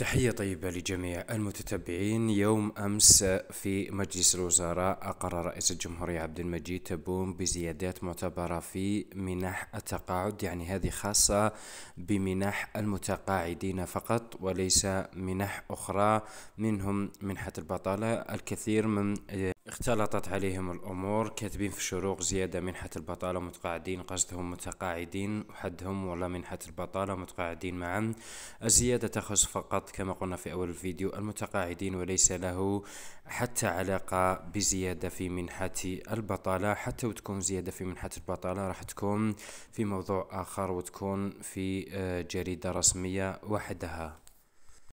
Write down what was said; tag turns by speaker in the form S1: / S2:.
S1: تحية طيبة لجميع المتتبعين يوم أمس في مجلس الوزراء أقر رئيس الجمهورية عبد المجيد تبون بزيادات معتبرة في منح التقاعد يعني هذه خاصة بمنح المتقاعدين فقط وليس منح أخرى منهم منحة البطالة الكثير من اختلطت عليهم الأمور كاتبين في الشروق زيادة منحة البطالة متقاعدين قصدهم متقاعدين وحدهم ولا منحة البطالة متقاعدين معا الزيادة تخص فقط كما قلنا في أول الفيديو المتقاعدين وليس له حتى علاقة بزيادة في منحة البطالة حتى وتكون زيادة في منحة البطالة راح تكون في موضوع آخر وتكون في آه، جريدة رسمية وحدها